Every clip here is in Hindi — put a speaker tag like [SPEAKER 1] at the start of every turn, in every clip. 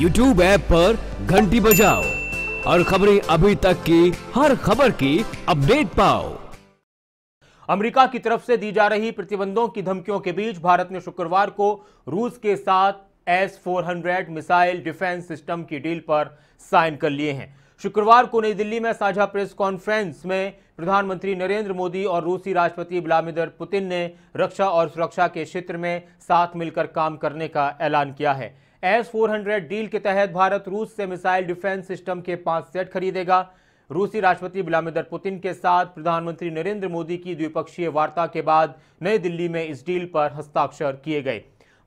[SPEAKER 1] यूट्यूब ऐप पर घंटी बजाओ और खबरें अभी तक की हर खबर की अपडेट पाओ अमेरिका की तरफ से दी जा रही प्रतिबंधों की धमकियों के बीच भारत ने शुक्रवार को रूस के साथ एस 400 मिसाइल डिफेंस सिस्टम की डील पर साइन कर लिए हैं शुक्रवार को नई दिल्ली में साझा प्रेस कॉन्फ्रेंस में प्रधानमंत्री नरेंद्र मोदी और रूसी राष्ट्रपति व्लादिमिर पुतिन ने रक्षा और सुरक्षा के क्षेत्र में साथ मिलकर काम करने का ऐलान किया है एस 400 डील के तहत भारत रूस से मिसाइल डिफेंस सिस्टम के पांच सेट खरीदेगा रूसी राष्ट्रपति व्लादिमीर पुतिन के साथ प्रधानमंत्री नरेंद्र मोदी की द्विपक्षीय वार्ता के बाद नई दिल्ली में इस डील पर हस्ताक्षर किए गए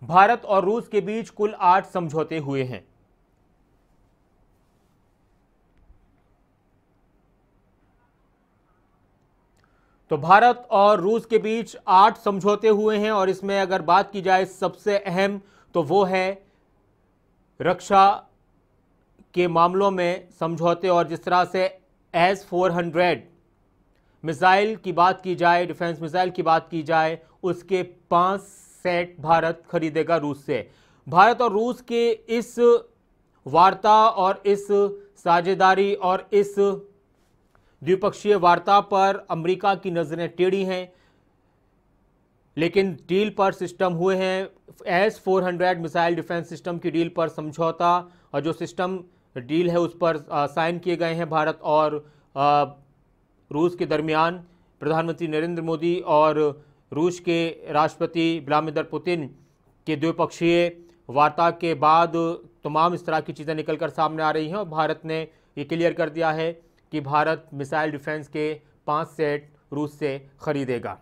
[SPEAKER 1] भारत और रूस के बीच कुल आठ समझौते हुए हैं तो भारत और रूस के बीच आठ समझौते हुए हैं और इसमें अगर बात की जाए सबसे अहम तो वो है रक्षा के मामलों में समझौते और जिस तरह से एस फोर हंड्रेड मिसाइल की बात की जाए डिफेंस मिसाइल की बात की जाए उसके पाँच सेट भारत खरीदेगा रूस से भारत और रूस के इस वार्ता और इस साझेदारी और इस द्विपक्षीय वार्ता पर अमेरिका की नज़रें टेढ़ी हैं लेकिन डील पर सिस्टम हुए हैं एस 400 मिसाइल डिफेंस सिस्टम की डील पर समझौता और जो सिस्टम डील है उस पर साइन किए गए हैं भारत और रूस के दरमियान प्रधानमंत्री नरेंद्र मोदी और रूस के राष्ट्रपति व्लादिमिर पुतिन के द्विपक्षीय वार्ता के बाद तमाम इस तरह की चीज़ें निकल कर सामने आ रही हैं और भारत ने ये क्लियर कर दिया है कि भारत मिसाइल डिफेंस के पाँच सेट रूस से ख़रीदेगा